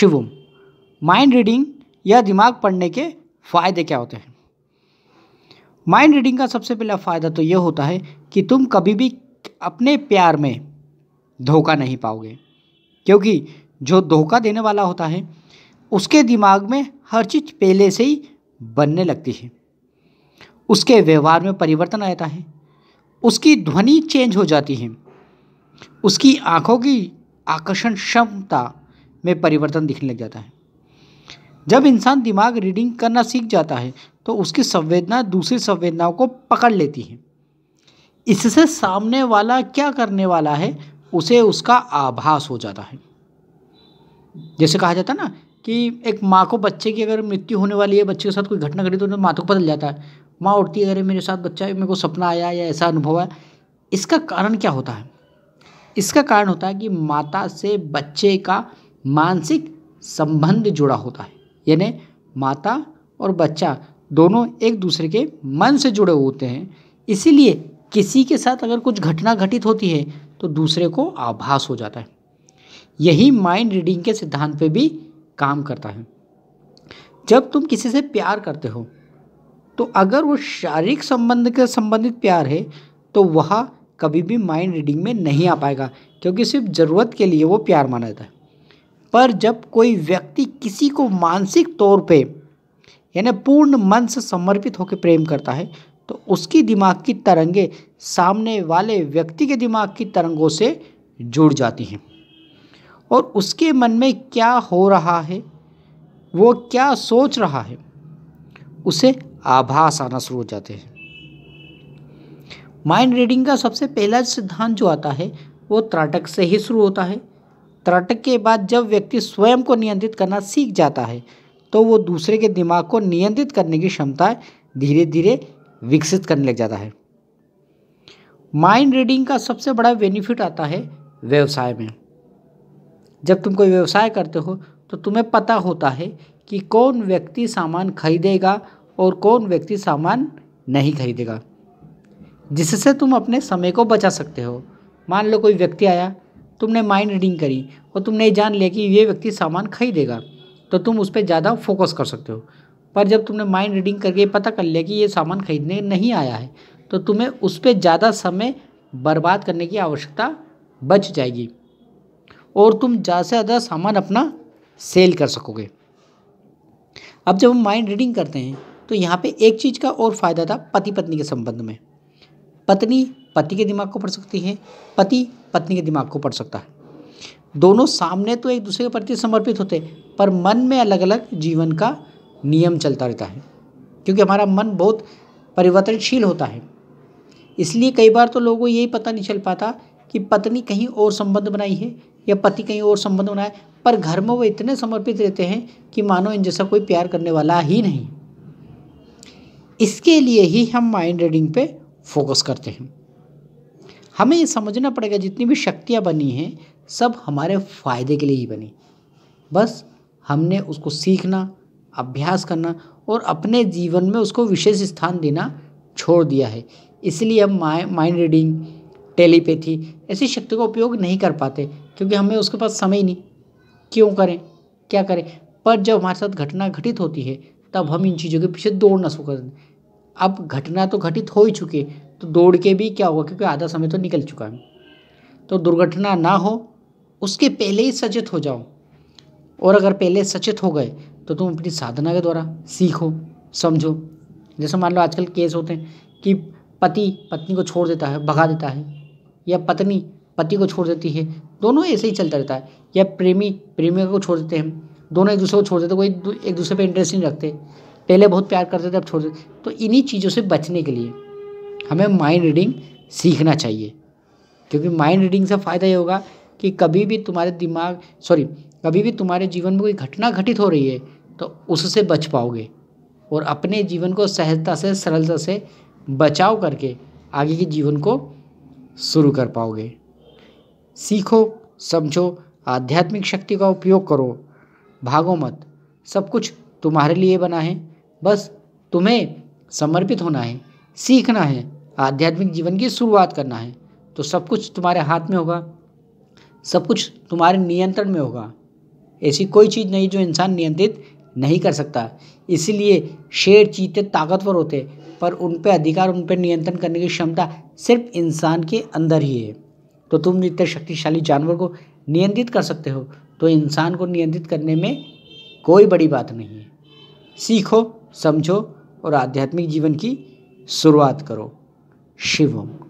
Shivam mind reading या दिमाग पढ़ने के फ़ायदे क्या होते हैं माइंड रीडिंग का सबसे पहला फ़ायदा तो यह होता है कि तुम कभी भी अपने प्यार में धोखा नहीं पाओगे क्योंकि जो धोखा देने वाला होता है उसके दिमाग में हर चीज़ पहले से ही बनने लगती है उसके व्यवहार में परिवर्तन आता है उसकी ध्वनि चेंज हो जाती है उसकी आंखों की आकर्षण क्षमता में परिवर्तन दिखने लग जाता है जब इंसान दिमाग रीडिंग करना सीख जाता है तो उसकी संवेदना दूसरी संवेदनाओं को पकड़ लेती है इससे सामने वाला क्या करने वाला है उसे उसका आभास हो जाता है जैसे कहा जाता है ना कि एक माँ को बच्चे की अगर मृत्यु होने वाली है बच्चे के साथ कोई घटना घटी तो उन्हें माँ को बदल जाता है माँ उठती है अगर मेरे साथ बच्चा है मेरे को सपना आया या ऐसा अनुभव आया इसका कारण क्या होता है इसका कारण होता है कि माता से बच्चे का मानसिक संबंध जुड़ा होता है यानी माता और बच्चा दोनों एक दूसरे के मन से जुड़े होते हैं इसीलिए किसी के साथ अगर कुछ घटना घटित होती है तो दूसरे को आभास हो जाता है यही माइंड रीडिंग के सिद्धांत पे भी काम करता है जब तुम किसी से प्यार करते हो तो अगर वो शारीरिक संबंध के संबंधित प्यार है तो वह कभी भी माइंड रीडिंग में नहीं आ पाएगा क्योंकि सिर्फ ज़रूरत के लिए वो प्यार माना जाता है पर जब कोई व्यक्ति किसी को मानसिक तौर पे यानी पूर्ण मन से समर्पित होकर प्रेम करता है तो उसकी दिमाग की तरंगें सामने वाले व्यक्ति के दिमाग की तरंगों से जुड़ जाती हैं और उसके मन में क्या हो रहा है वो क्या सोच रहा है उसे आभास आना शुरू हो जाते हैं माइंड रीडिंग का सबसे पहला सिद्धांत जो आता है वो त्राटक से ही शुरू होता है त्रटक के बाद जब व्यक्ति स्वयं को नियंत्रित करना सीख जाता है तो वो दूसरे के दिमाग को नियंत्रित करने की क्षमता धीरे धीरे विकसित करने लग जाता है माइंड रीडिंग का सबसे बड़ा बेनिफिट आता है व्यवसाय में जब तुम कोई व्यवसाय करते हो तो तुम्हें पता होता है कि कौन व्यक्ति सामान खरीदेगा और कौन व्यक्ति सामान नहीं खरीदेगा जिससे तुम अपने समय को बचा सकते हो मान लो कोई व्यक्ति आया तुमने माइंड रीडिंग करी और तुमने ये जान लिया कि ये व्यक्ति सामान खरीदेगा तो तुम उस पर ज़्यादा फोकस कर सकते हो पर जब तुमने माइंड रीडिंग करके पता कर लिया कि ये सामान खरीदने नहीं आया है तो तुम्हें उस पर ज़्यादा समय बर्बाद करने की आवश्यकता बच जाएगी और तुम ज़्यादा से ज़्यादा सामान अपना सेल कर सकोगे अब जब हम माइंड रीडिंग करते हैं तो यहाँ पे एक चीज़ का और फ़ायदा था पति पत्नी के संबंध में पत्नी पति के दिमाग को पढ़ सकती है पति पत्नी के दिमाग को पढ़ सकता है दोनों सामने तो एक दूसरे के प्रति समर्पित होते हैं पर मन में अलग अलग जीवन का नियम चलता रहता है क्योंकि हमारा मन बहुत परिवर्तनशील होता है इसलिए कई बार तो लोगों को यही पता नहीं चल पाता कि पत्नी कहीं और संबंध बनाई है या पति कहीं और संबंध बनाए पर घर में वो इतने समर्पित रहते हैं कि मानो इन जैसा कोई प्यार करने वाला ही नहीं इसके लिए ही हम माइंड रीडिंग पे फोकस करते हैं हमें ये समझना पड़ेगा जितनी भी शक्तियाँ बनी हैं सब हमारे फ़ायदे के लिए ही बनी बस हमने उसको सीखना अभ्यास करना और अपने जीवन में उसको विशेष स्थान देना छोड़ दिया है इसलिए हम माइंड रीडिंग टेलीपैथी ऐसी शक्ति का उपयोग नहीं कर पाते क्योंकि हमें उसके पास समय ही नहीं क्यों करें क्या करें पर जब हमारे साथ घटना घटित होती है तब हम इन चीज़ों के पीछे दौड़ना शुरू कर दें अब घटना तो घटित हो ही चुकी तो दौड़ के भी क्या होगा क्योंकि आधा समय तो निकल चुका है तो दुर्घटना ना हो उसके पहले ही सचेत हो जाओ और अगर पहले सचेत हो गए तो तुम अपनी साधना के द्वारा सीखो समझो जैसे मान लो आजकल केस होते हैं कि पति पत्नी को छोड़ देता है भगा देता है या पत्नी पति को छोड़ देती है दोनों ऐसे ही चलता रहता है या प्रेमी प्रेमिका को छोड़ देते हैं दोनों एक दूसरे को छोड़ देते कोई एक दूसरे पर इंटरेस्ट नहीं रखते पहले बहुत प्यार करते थे अब छोड़ देते तो इन्हीं चीज़ों से बचने के लिए हमें माइंड रीडिंग सीखना चाहिए क्योंकि माइंड रीडिंग से फ़ायदा ये होगा कि कभी भी तुम्हारे दिमाग सॉरी कभी भी तुम्हारे जीवन में कोई घटना घटित हो रही है तो उससे बच पाओगे और अपने जीवन को सहजता से सरलता से बचाव करके आगे के जीवन को शुरू कर पाओगे सीखो समझो आध्यात्मिक शक्ति का उपयोग करो भागो मत सब कुछ तुम्हारे लिए बना है बस तुम्हें समर्पित होना है सीखना है आध्यात्मिक जीवन की शुरुआत करना है तो सब कुछ तुम्हारे हाथ में होगा सब कुछ तुम्हारे नियंत्रण में होगा ऐसी कोई चीज़ नहीं जो इंसान नियंत्रित नहीं कर सकता इसीलिए शेर चीते ताकतवर होते पर उन पर अधिकार उन पर नियंत्रण करने की क्षमता सिर्फ इंसान के अंदर ही है तो तुम इतने शक्तिशाली जानवर को नियंत्रित कर सकते हो तो इंसान को नियंत्रित करने में कोई बड़ी बात नहीं है सीखो समझो और आध्यात्मिक जीवन की शुरुआत करो शिवम